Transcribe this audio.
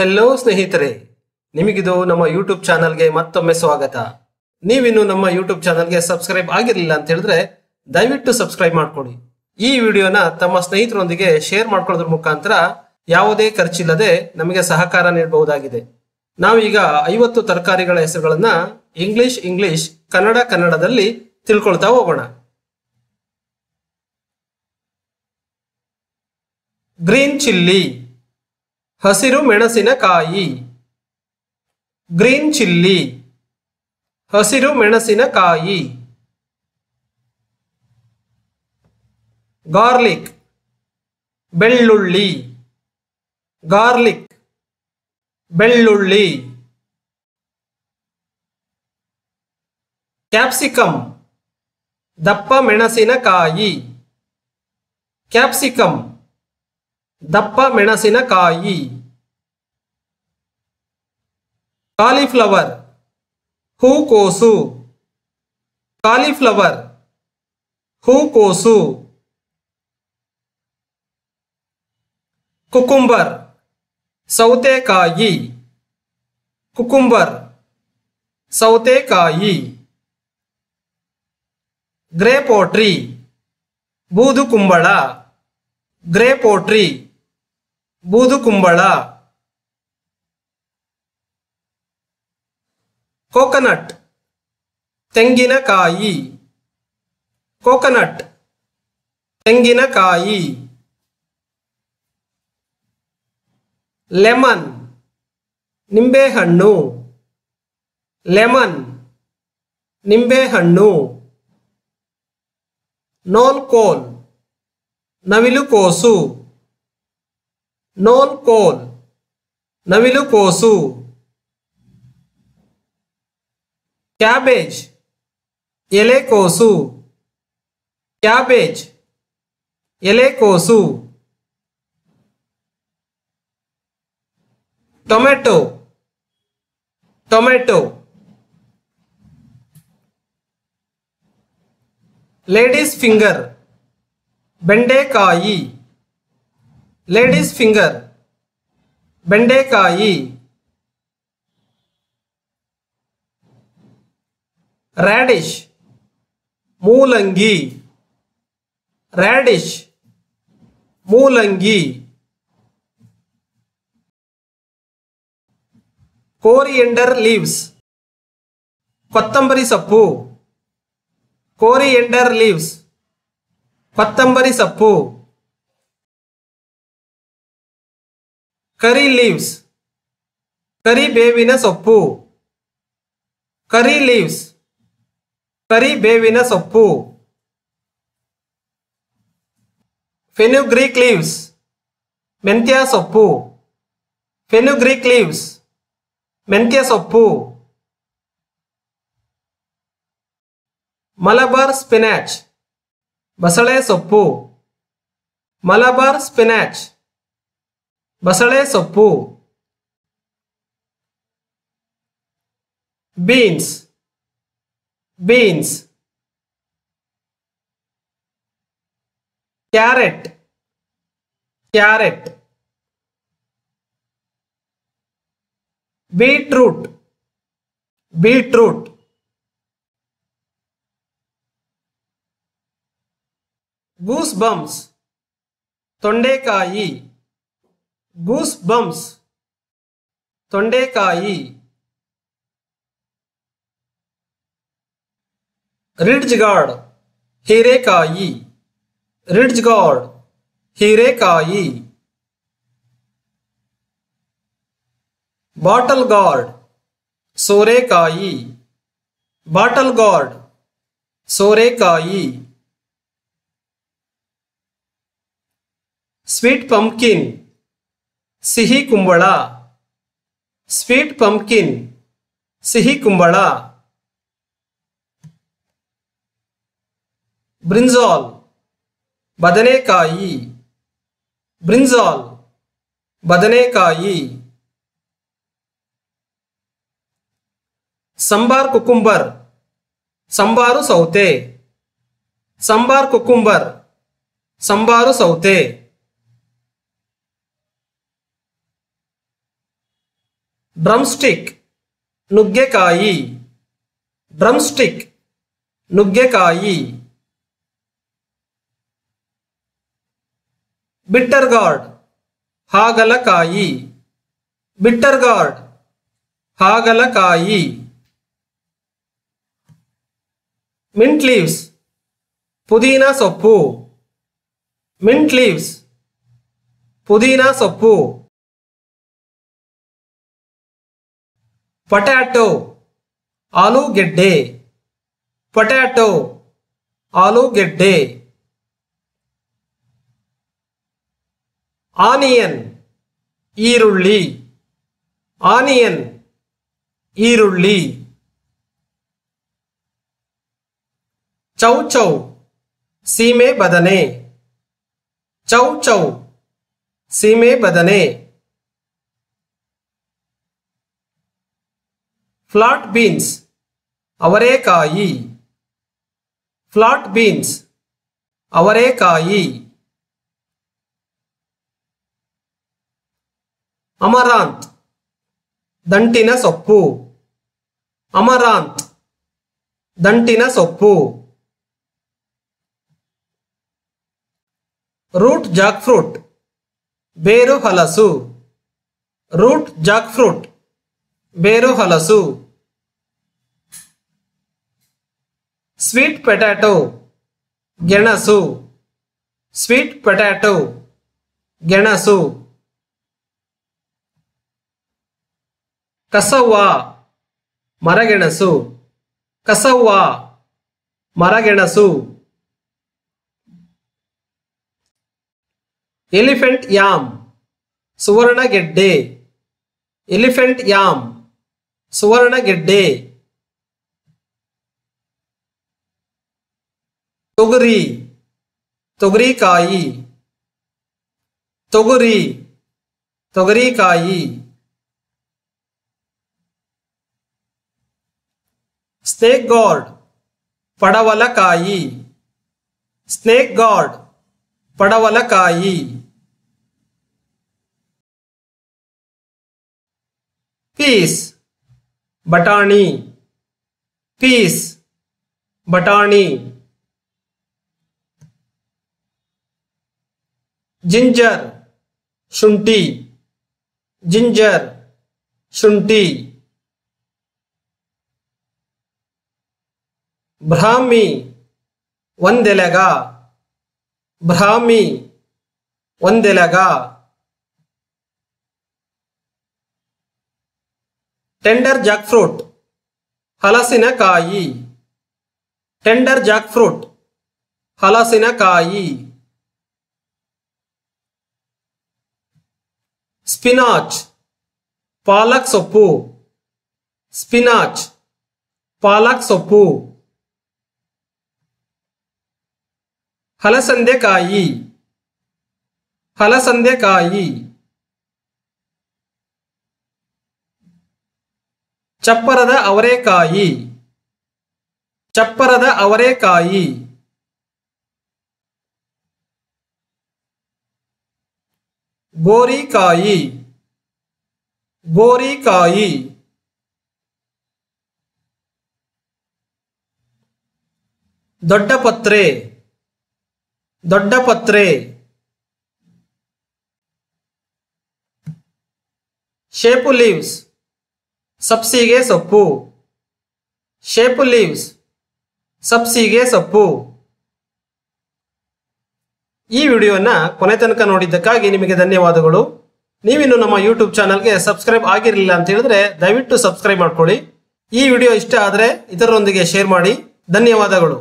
hello ಸ್ನೇಹಿತರೆ ನಿಮಗಿದು ನಮ್ಮ YouTube ಚಾನಲ್ಗೆ ಮತ್ತೊಮ್ಮೆ ಸ್ವಾಗತ ನೀವಿನ್ನು ನಮ್ಮ ಯೂಟ್ಯೂಬ್ ಚಾನಲ್ಗೆ ಸಬ್ಸ್ಕ್ರೈಬ್ ಆಗಿರಲಿಲ್ಲ ಅಂತ ಹೇಳಿದ್ರೆ ದಯವಿಟ್ಟು ಸಬ್ಸ್ಕ್ರೈಬ್ ಮಾಡ್ಕೊಳ್ಳಿ ಈ ವಿಡಿಯೋನ ತಮ್ಮ ಸ್ನೇಹಿತರೊಂದಿಗೆ ಶೇರ್ ಮಾಡ್ಕೊಳ್ಳೋದ್ರ ಮುಖಾಂತರ ಯಾವುದೇ ಖರ್ಚಿಲ್ಲದೆ ನಮಗೆ ಸಹಕಾರ ನೀಡಬಹುದಾಗಿದೆ ನಾವೀಗ ಐವತ್ತು ತರಕಾರಿಗಳ ಹೆಸರುಗಳನ್ನ ಇಂಗ್ಲಿಷ್ ಇಂಗ್ಲಿಷ್ ಕನ್ನಡ ಕನ್ನಡದಲ್ಲಿ ತಿಳ್ಕೊಳ್ತಾ ಹೋಗೋಣ ಗ್ರೀನ್ ಚಿಲ್ಲಿ ಹಸಿರು ಮೆಣಸಿನಕಾಯಿ ಗ್ರೀನ್ ಚಿಲ್ಲಿ ಹಸಿರು ಮೆಣಸಿನಕಾಯಿ ಗಾರ್ಲಿಕ್ ಬೆಳ್ಳುಳ್ಳಿ ಗಾರ್ಲಿಕ್ ಬೆಳ್ಳುಳ್ಳಿ ಕ್ಯಾಪ್ಸಿಕಂ ದಪ್ಪ ಮೆಣಸಿನಕಾಯಿ ಕ್ಯಾಪ್ಸಿಕಂ ದಪ್ಪ ಮೆಣಸಿನಕಾಯಿ cauliflower hookosu cauliflower hookosu cucumber ಸೌತೆಕಾಯಿ ಕುಕುಂಬರ್ ಸೌತೆಕಾಯಿ ಗ್ರೇಪೋಟ್ರಿ ಬೂದುಕುಂಬಳ ಗ್ರೇಪೋಟ್ರಿ ಬೂದುಕುಂಬಳ ಕೋಕನಟ್ ತೆಂಗಿನಕಾಯಿ ಕೋಕನಟ್ ತೆಂಗಿನಕಾಯಿ ಲೆಮನ್ ನಿಂಬೆಹಣ್ಣು ಲೆಮನ್ ನಿಂಬೆಹಣ್ಣು ನೋಲ್ಕೋಲ್ ನವಿಲುಕೋಸು ನೋಲ್ಕೋಲ್ ನವಿಲುಕೋಸು క్యాబేజ్ ఎలేకోసు క్యాబేజ్ ఎలేకోసు టొమాటో టొమాటో లేడీస్ ఫింగర్ బెండేకాయి లేడీస్ ఫింగర్ బెండేకాయి रेडिश मूलंगी रेडिश मूलंगी कोरिएंडर लीव्स ಕೊತ್ತಂಬರಿ ಸೊಪ್ಪು ಕೋರಿಯೆಂಡರ್ ಲೀವ್ಸ್ ಕೊತ್ತಂಬರಿ ಸೊಪ್ಪು ಕರಿ ಲೀವ್ಸ್ ಕರಿಬೇವಿನ ಸೊಪ್ಪು ಕರಿ ಲೀವ್ಸ್ करी बेवीन सोपु फेनुग्रीक लीव्स मेंत सोपु फेनुग्रीक लीव्स मेंत सोपु मलबार स्पिनाच बसले सोपु मलबार स्पिनाच बसले सोपु beans beans carrot carrot beetroot beetroot गूस बम्स तोंडेकाई गूस बम्स तोंडेकाई रिड्जगार्ड हीरे का ई रिड्जगार्ड हीरे का ई बॉटल गार्ड सोरे का ई बॉटल गार्ड सोरे का ई स्वीट पंपकिन सिही कुंबड़ा स्वीट पंपकिन सिही कुंबड़ा ब्रिंजॉल बदनेकाई ब्रिंजॉल बदनेकाई संबार कुकुंबर संबारु सौते संबार कुकुंबर संबारु सौते ड्रमस्टिक नुग्गेकाई ड्रमस्टिक नुग्गेकाई बिटर्गार्ड हागलकाई बिटर्गार्ड हागलकाई मिंट लीव्स पुदीना सोप्पु मिंट लीव्स पुदीना सोप्पु पोटैटो आलू गेड्डे पोटैटो आलू गेड्डे आनियन ईरुली आनियन ईरुली चौ सीमे बदने चौ सीमे बदने फ्लाट बीन्स अवरेकाई फ्लाट बीन्स अवरेकाई ಅಮರಾಂತ್ ದಂಟಿನ ಸೊಪ್ಪು ಅಮರಾಂತ್ ದಂಟಿನ ಸೊಪ್ಪು ರೂಟ್ ಜಾಕ್ ಫ್ರೂಟ್ ಬೇರು ಹಲಸು ರೂಟ್ ಜಾಕ್ ಫ್ರೂಟ್ ಬೇರು ಹಲಸು ಸ್ವೀಟ್ ಪೊಟ್ಯಾಟೊ ಗೆಣಸು ಸ್ವೀಟ್ ಪೊಟ್ಯಾಟೊ ಗೆಣಸು ಕಸವ್ವ ಮರಗೆಣಸು ಕಸವ್ವ ಮರಗೆಣಸು ಎಲಿಫೆಂಟ್ ಯಾಮ್ ಸುವರ್ಣಗೆಡ್ಡೆ ಎಲಿಫೆಂಟ್ ಯಾಮ್ ಸುವರ್ಣಗೆಡ್ಡೆ ತೊಗರಿ ತೊಗರಿಕಾಯಿ ತೊಗರಿ ತೊಗರಿಕಾಯಿ स्नेक गॉड पड़वलकाई स्नेक गॉड पड़वलकाई पीस बटाणी पीस बटाणी जिंजर शुंटी जिंजर शुंटी ब्राह्मी वंदेलग ब्राह्मी वंदेलग टेंडर जैक्फ्रूट हलसिनकाई टेंडर जैक्फ्रूट हलसिनकाई स्पिनाच पालक सोपू स्पिनाच पालक सोप्पू ಹಲಸಂದೆಕಾಯಿ ಹಲಸಂದೆಕಾಯಿ ಚಪ್ಪರದ ಅವರೇಕಾಯಿ ಚಪ್ಪರದ ಅವರೇಕಾಯಿ ಬೋರಿಕಾಯಿ ಬೋರಿಕಾಯಿ ದೊಡ್ಡ ಪತ್ರೆ ದೊಡ್ಡ ಪತ್ರೆ ಶೇಪು ಲೀವ್ಸ್ ಸಬ್ಸಿಗೆ ಸೊಪ್ಪು ಶೇಪು ಲೀವ್ಸ್ ಸಬ್ಸಿಗೆ ಸೊಪ್ಪು ಈ ವಿಡಿಯೋನ ಕೊನೆ ತನಕ ನೋಡಿದ್ದಕ್ಕಾಗಿ ನಿಮಗೆ ಧನ್ಯವಾದಗಳು ನೀವಿನ್ನು ನಮ್ಮ ಯೂಟ್ಯೂಬ್ ಚಾನಲ್ಗೆ ಸಬ್ಸ್ಕ್ರೈಬ್ ಆಗಿರಲಿಲ್ಲ ಅಂತ ಹೇಳಿದ್ರೆ ದಯವಿಟ್ಟು ಸಬ್ಸ್ಕ್ರೈಬ್ ಮಾಡ್ಕೊಳ್ಳಿ ಈ ವಿಡಿಯೋ ಇಷ್ಟ ಆದರೆ ಇತರರೊಂದಿಗೆ ಶೇರ್ ಮಾಡಿ ಧನ್ಯವಾದಗಳು